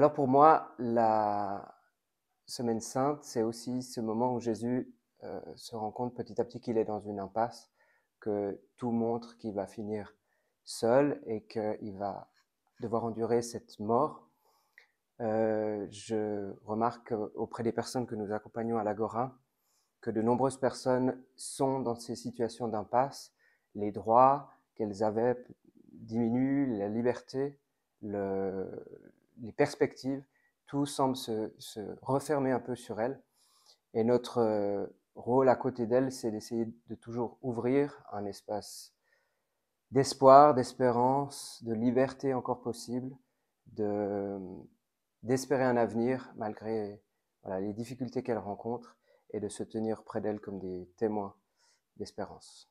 Alors pour moi, la semaine sainte, c'est aussi ce moment où Jésus euh, se rend compte petit à petit qu'il est dans une impasse, que tout montre qu'il va finir seul et qu'il va devoir endurer cette mort. Euh, je remarque auprès des personnes que nous accompagnons à l'Agora que de nombreuses personnes sont dans ces situations d'impasse. Les droits qu'elles avaient diminuent, la liberté, le, les perspectives, tout semble se, refermer un peu sur elle. Et notre euh, rôle à côté d'elle, c'est d'essayer de toujours ouvrir un espace d'espoir, d'espérance, de liberté encore possible, d'espérer un avenir malgré les difficultés qu'elle rencontre et de se tenir près d'elle comme des témoins d'espérance.